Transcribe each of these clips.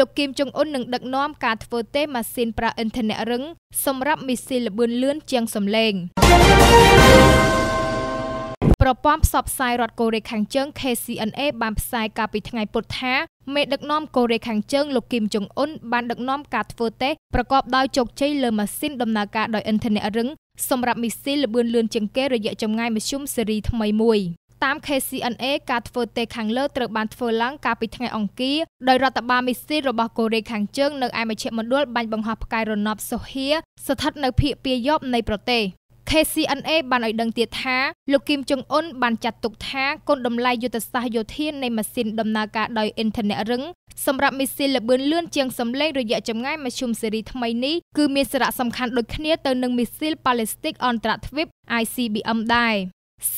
លោកគីមចុងអ៊ុននឹងដឹកនាំការធ្វើតេស្តម៉ាស៊ីនប្រើអ៊ីនធឺណិតរឹងសម្រាប់មីស៊ីលល្បឿនលឿនជាងសម្លេងប្រព័ន្ធផ្សព្វផ្សាយរដ្ឋកូរ៉េខាងជើង KCNA បានផ្សាយកាលពីថ្ងៃពុធថាមេដឹកនាំកូរ៉េខាងជើងលោកគីមចុងអ៊ុនបានដឹកនាំការធ្វើតេស្តប្រកបដោយជោគជ័យលើម៉ាស៊ីនដំណើរការដោយអ៊ីនធឺណិតរឹងសម្រាប់មីស៊ីលល្បឿនលឿនជាងគេរយៈចម្ងាយមធ្យមស៊េរីថ្មីមួយតាម KCNA ការធ្វើតេខាងលើត្រូវបានធ្វើឡើងកាលពីថ្ងៃអង្គារដោយរដ្ឋបាលមីស៊ីរបស់កូរ៉េខាងជើងនៅឯមជ្ឈមណ្ឌលបាញ់បង្ហោះផ្កាយរណបសូហៀស្ថិតនៅភាគពាយយប់នៃប្រទេស KCNA បានឲ្យដឹងទៀតថាលោកគីមចុងអ៊ុនបានចាត់ទុកថាគុណតម្លៃយុទ្ធសាស្ត្រយោធានៃម៉ាស៊ីនដំណើរការដោយអ៊ីនធឺណិតរឹងសម្រាប់មីស៊ីលល្បឿនលឿនជាងសម្លេងរយៈចម្ងាយមធ្យមស៊េរីថ្មីនេះគឺមានសារៈសំខាន់ដូចគ្នាទៅនឹងមីស៊ីលប៉ាឡេស្ទិកអន្តរជាតិ ICBM ដែរ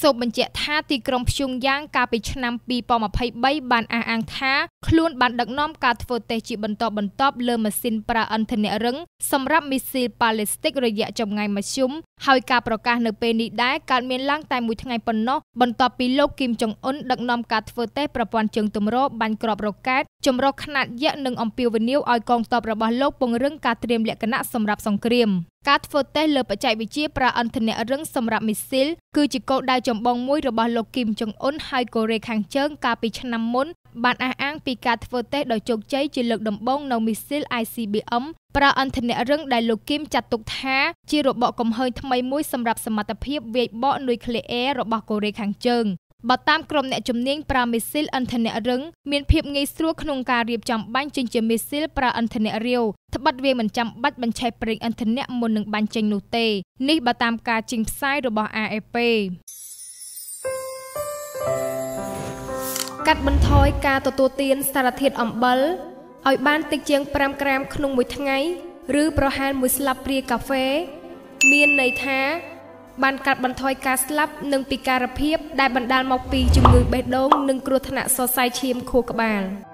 សូមបញ្ជាក់ថាទីក្រុងភ្យុងយ៉ាងកាលពីឆ្នាំ2023បានអះអាងថាខ្លួនបានដឹកនាំការធ្វើតេស្តជាបន្តបន្ទាប់លើម៉ាស៊ីនប្រើអន្ធនៈរឹងសម្រាប់មីស៊ីលប៉ាឡេស្ទិករយៈចម្ងាយមធ្យមហើយការប្រកាសនៅពេលនេះដែរកើតមានឡើងតែមួយថ្ងៃប៉ុណ្ណោះបន្ទាប់ពីលោកគីមចុងអ៊ុនដឹកនាំការធ្វើតេស្តប្រព័ន្ធជើងទម្របាញ់គ្រាប់រ៉ុកែតចម្រុះខ្នាតយក្សនិងអំពាវនាវឲ្យកងទ័ពរបស់លោកពង្រឹងការត្រៀមលក្ខណៈសម្រាប់សង្គ្រាមការធ្វើតេស្តលើបច្ចេកវិទ្យាប្រើអន្ធនៈរឹងសម្រាប់មីស៊ីលគឺជាគោលដៅចម្បងមួយរបស់លោកគីមចុងអ៊ុនហើយកូរ៉េខាងជើង កាលពីឆ្នាំមុនបានអះអាងពីការធ្វើតេស្តដោយជោគជ័យជាលើកដំបូងនៅមីស៊ីល ICBM ប្រើអន្ធនៈរឹងដែលលោកគីមចាត់ទុកថាជារបបកំហើញថ្មីមួយសម្រាប់សមត្ថភាពវាយបកនុយក្លេអ៊ែររបស់កូរ៉េខាងជើងបើតាមក្រុមអ្នកជំនាញប្រើមេស៊ីលឥន្ធនៈរឹងមានភាពងាយស្រួលក្នុងការរៀបចំបាញ់ចេញជាមេស៊ីលប្រើឥន្ធនៈរាវត្បិតវាមិនចាំបាច់បញ្ឆេះប្រេងឥន្ធនៈមុននឹងបាញ់ចេញនោះទេនេះបើតាមការជិញផ្សាយរបស់ AFP កាត់បន្ថយការទទួលទានសារធាតុអំបិលឲ្យបានតិចជាង5ក្រាមក្នុងមួយថ្ងៃ ឬប្រហែលមួយស្លាបព្រាកាហ្វេ មានន័យថាបានកាត់បន្ថយការស្លាប់និងពិការភាពដែលបណ្ដាលមកពីជំងឺបេះដូងនិងគ្រោះថ្នាក់សរសៃឈាមខួរក្បាល។